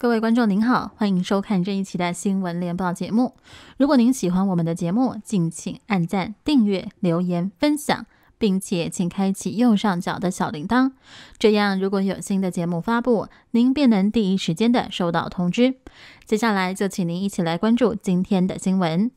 各位观众您好，欢迎收看这一期的新闻联播节目。如果您喜欢我们的节目，敬请按赞、订阅、留言、分享，并且请开启右上角的小铃铛，这样如果有新的节目发布，您便能第一时间的收到通知。接下来就请您一起来关注今天的新闻。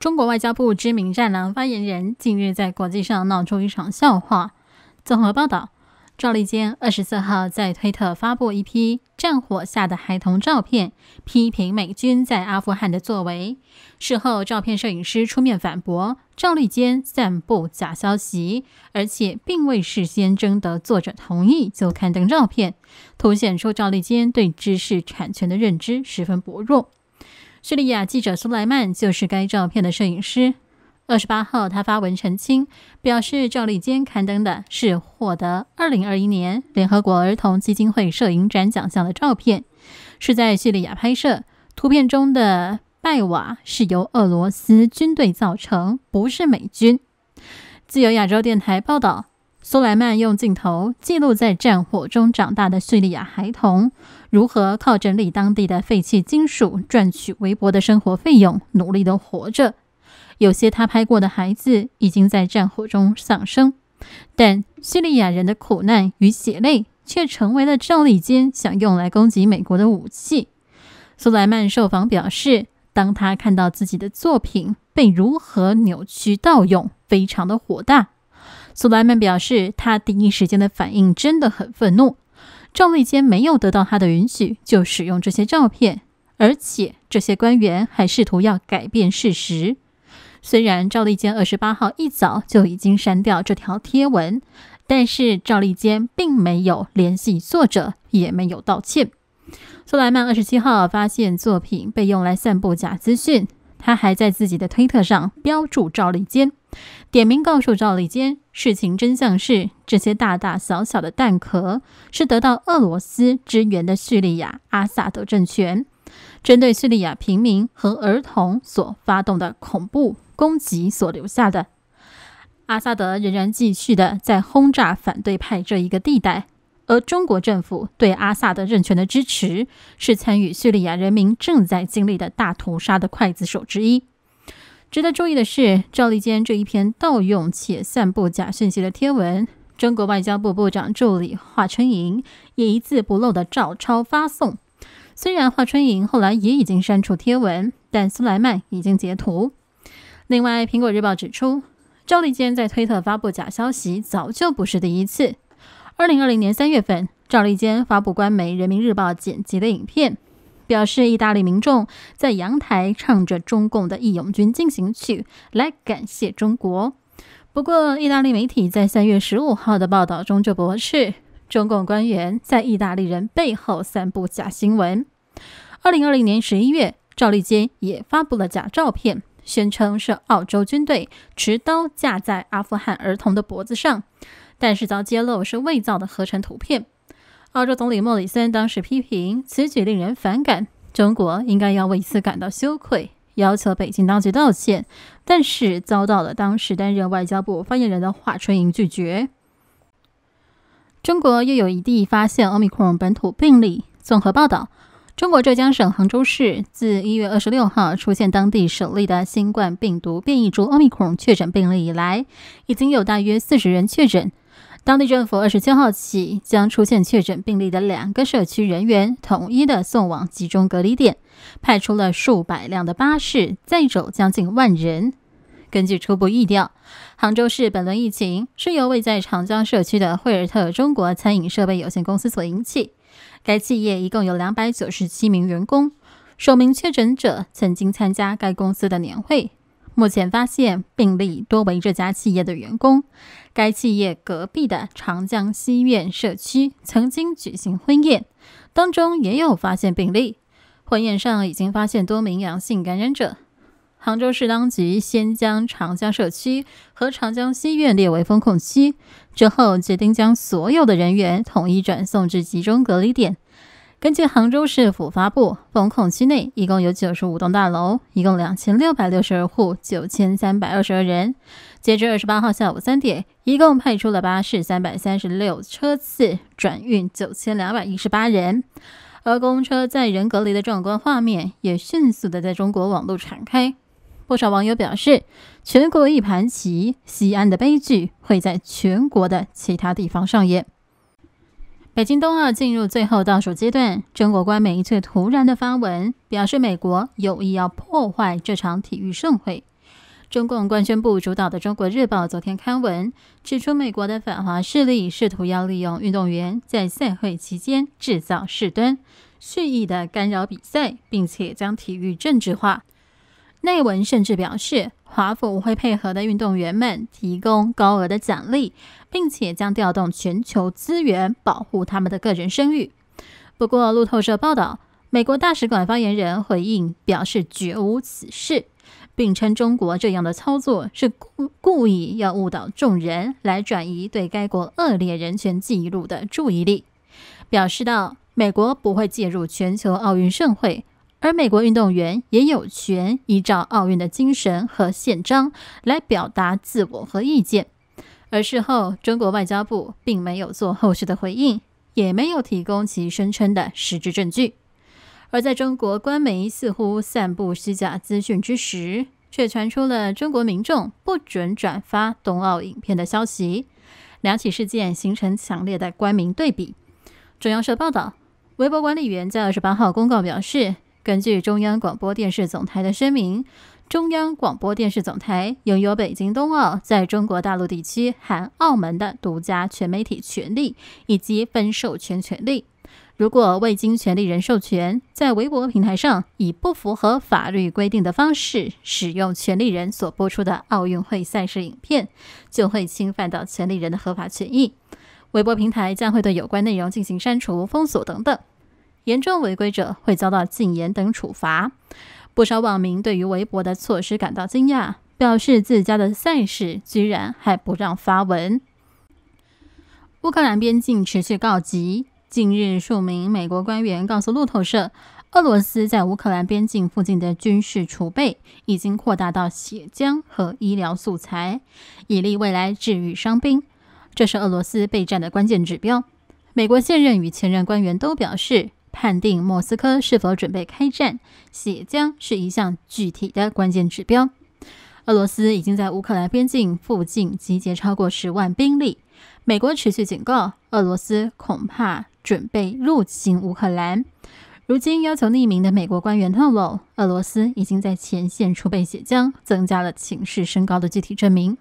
中国外交部知名战狼发言人近日在国际上闹出一场笑话。综合报道。赵立坚二十四号在推特发布一批战火下的孩童照片，批评美军在阿富汗的作为。事后，照片摄影师出面反驳赵立坚散布假消息，而且并未事先征得作者同意就刊登照片，凸显出赵立坚对知识产权的认知十分薄弱。叙利亚记者苏莱曼就是该照片的摄影师。二十八号，他发文澄清，表示赵立坚刊登的是获得二零二一年联合国儿童基金会摄影展奖项的照片，是在叙利亚拍摄。图片中的拜瓦是由俄罗斯军队造成，不是美军。据由亚洲电台报道，苏莱曼用镜头记录在战火中长大的叙利亚孩童如何靠整理当地的废弃金属赚取微薄的生活费用，努力地活着。有些他拍过的孩子已经在战火中丧生，但叙利亚人的苦难与血泪却成为了赵立坚想用来攻击美国的武器。苏莱曼受访表示，当他看到自己的作品被如何扭曲盗用，非常的火大。苏莱曼表示，他第一时间的反应真的很愤怒。赵立坚没有得到他的允许就使用这些照片，而且这些官员还试图要改变事实。虽然赵立坚二十八号一早就已经删掉这条贴文，但是赵立坚并没有联系作者，也没有道歉。苏莱曼二十七号发现作品被用来散布假资讯，他还在自己的推特上标注赵立坚，点名告诉赵立坚，事情真相是这些大大小小的弹壳是得到俄罗斯支援的叙利亚阿萨德政权针对叙利亚平民和儿童所发动的恐怖。攻击所留下的，阿萨德仍然继续的在轰炸反对派这一个地带，而中国政府对阿萨德政权的支持是参与叙利亚人民正在经历的大屠杀的刽子手之一。值得注意的是，赵立坚这一篇盗用且散布假讯息的贴文，中国外交部部长助理华春莹也一字不漏的照抄发送。虽然华春莹后来也已经删除贴文，但苏莱曼已经截图。另外，《苹果日报》指出，赵立坚在推特发布假消息，早就不是第一次。二零二零年三月份，赵立坚发布官媒《人民日报》剪辑的影片，表示意大利民众在阳台唱着中共的《义勇军进行曲》来感谢中国。不过，意大利媒体在三月十五号的报道中就驳斥中共官员在意大利人背后散布假新闻。二零二零年十一月，赵立坚也发布了假照片。宣称是澳洲军队持刀架在阿富汗儿童的脖子上，但是遭揭露是伪造的合成图片。澳洲总理莫里森当时批评此举令人反感，中国应该要为此感到羞愧，要求北京当局道歉，但是遭到了当时担任外交部发言人的华春莹拒绝。中国又有一地发现奥密克戎本土病例。综合报道。中国浙江省杭州市自一月二十六号出现当地首例的新冠病毒变异株奥密克戎确诊病例以来，已经有大约四十人确诊。当地政府二十七号起将出现确诊病例的两个社区人员统一的送往集中隔离点，派出了数百辆的巴士，载走将近万人。根据初步预料，杭州市本轮疫情是由位在长江社区的惠尔特中国餐饮设备有限公司所引起。该企业一共有两百九十七名员工，首名确诊者曾经参加该公司的年会。目前发现病例多为这家企业的员工。该企业隔壁的长江西苑社区曾经举行婚宴，当中也有发现病例。婚宴上已经发现多名阳性感染者。杭州市当局先将长江社区和长江西苑列为封控区，之后决定将所有的人员统一转送至集中隔离点。根据杭州市府发布，封控区内一共有九十五栋大楼，一共两千六百六十二户，九千三百二十二人。截至二十八号下午三点，一共派出了巴士三百三十六车次，转运九千两百一十八人。而公车载人隔离的壮观画面也迅速的在中国网络传开。不少网友表示：“全国一盘棋，西安的悲剧会在全国的其他地方上演。”北京冬奥进入最后倒数阶段，中国官媒却突然的发文，表示美国有意要破坏这场体育盛会。中共官宣部主导的《中国日报》昨天刊文指出，美国的反华势力试图要利用运动员在赛会期间制造事端，蓄意的干扰比赛，并且将体育政治化。内文甚至表示，华府会配合的运动员们提供高额的奖励，并且将调动全球资源保护他们的个人声誉。不过，路透社报道，美国大使馆发言人回应表示，绝无此事，并称中国这样的操作是故故意要误导众人，来转移对该国恶劣人权记录的注意力。表示到，美国不会介入全球奥运盛会。而美国运动员也有权依照奥运的精神和宪章来表达自我和意见，而事后中国外交部并没有做后续的回应，也没有提供其声称的实质证据。而在中国官媒似乎散布虚假资讯之时，却传出了中国民众不准转发冬奥影片的消息，两起事件形成强烈的官民对比。中央社报道，微博管理员在二十八号公告表示。根据中央广播电视总台的声明，中央广播电视总台拥有北京冬奥在中国大陆地区（含澳门）的独家全媒体权利以及分授权权利。如果未经权利人授权，在微博平台上以不符合法律规定的方式使用权利人所播出的奥运会赛事影片，就会侵犯到权利人的合法权益。微博平台将会对有关内容进行删除、封锁等等。严重违规者会遭到禁言等处罚。不少网民对于微博的措施感到惊讶，表示自家的赛事居然还不让发文。乌克兰边境持续告急。近日，数名美国官员告诉路透社，俄罗斯在乌克兰边境附近的军事储备已经扩大到血浆和医疗素材，以利未来治愈伤兵。这是俄罗斯备战的关键指标。美国现任与前任官员都表示。判定莫斯科是否准备开战，血浆是一项具体的关键指标。俄罗斯已经在乌克兰边境附近集结超过十万兵力。美国持续警告，俄罗斯恐怕准备入侵乌克兰。如今，要求匿名的美国官员透露，俄罗斯已经在前线储备血浆，增加了情势升高的具体证明。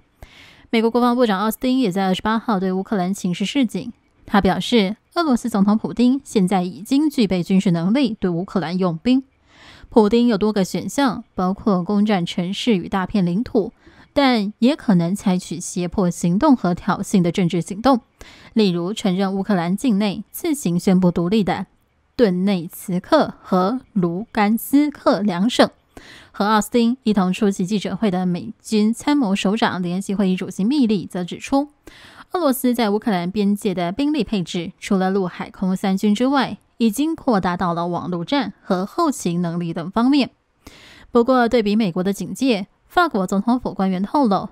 美国国防部长奥斯汀也在二十八号对乌克兰情势示警，他表示。俄罗斯总统普京现在已经具备军事能力对乌克兰用兵。普京有多个选项，包括攻占城市与大片领土，但也可能采取胁迫行动和挑衅的政治行动，例如承认乌克兰境内自行宣布独立的顿内茨克和卢甘斯克两省。和奥斯汀一同出席记者会的美军参谋首长联席会议主席密利则指出。俄罗斯在乌克兰边界的兵力配置，除了陆海空三军之外，已经扩大到了网络战和后勤能力等方面。不过，对比美国的警戒，法国总统府官员透露，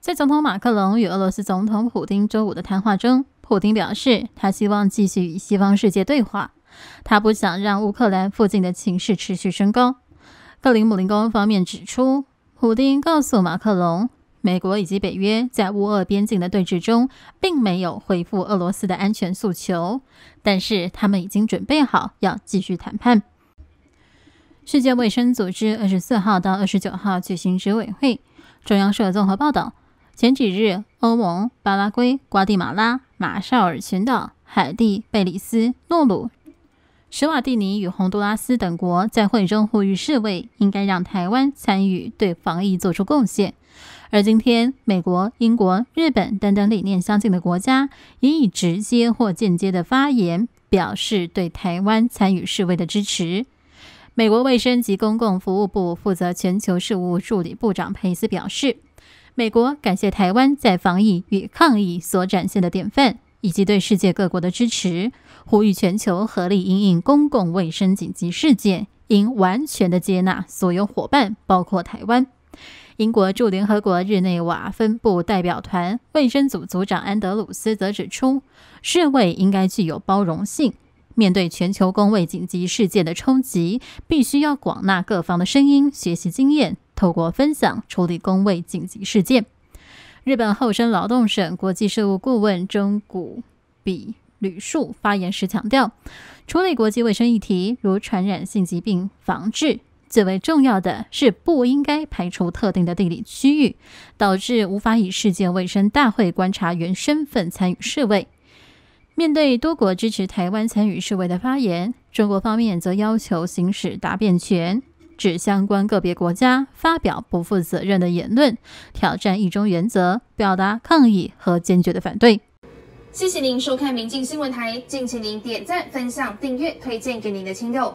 在总统马克龙与俄罗斯总统普京周五的谈话中，普京表示他希望继续与西方世界对话，他不想让乌克兰附近的情势持续升高。克林姆林宫方面指出，普京告诉马克龙。美国以及北约在乌俄边境的对峙中，并没有回复俄罗斯的安全诉求，但是他们已经准备好要继续谈判。世界卫生组织二十四号到二十九号举行执委会。中央社综合报道，前几日，欧盟、巴拉圭、瓜地马拉、马绍尔群岛、海地、贝里斯、诺鲁、斯瓦蒂尼与洪都拉斯等国在会中呼吁世卫应该让台湾参与对防疫做出贡献。而今天，美国、英国、日本等等理念相近的国家也以直接或间接的发言表示对台湾参与示威的支持。美国卫生及公共服务部负责全球事务助理部长佩斯表示：“美国感谢台湾在防疫与抗疫所展现的典范，以及对世界各国的支持，呼吁全球合力应应公共卫生紧急事件，应完全的接纳所有伙伴，包括台湾。”英国驻联合国日内瓦分部代表团卫生组组长安德鲁斯则指出，世卫应该具有包容性，面对全球公卫紧急事件的冲击，必须要广纳各方的声音，学习经验，透过分享处理公卫紧急事件。日本厚生劳动省国际事务顾问中谷比吕树发言时强调，处理国际卫生议题，如传染性疾病防治。最为重要的是，不应该排除特定的地理区域，导致无法以世界卫生大会观察员身份参与世卫。面对多国支持台湾参与世卫的发言，中国方面则要求行使答辩权，指相关个别国家发表不负责任的言论，挑战一中原则，表达抗议和坚决的反对。谢谢您收看明镜新闻台，敬请您点赞、分享、订阅、推荐给您的亲友。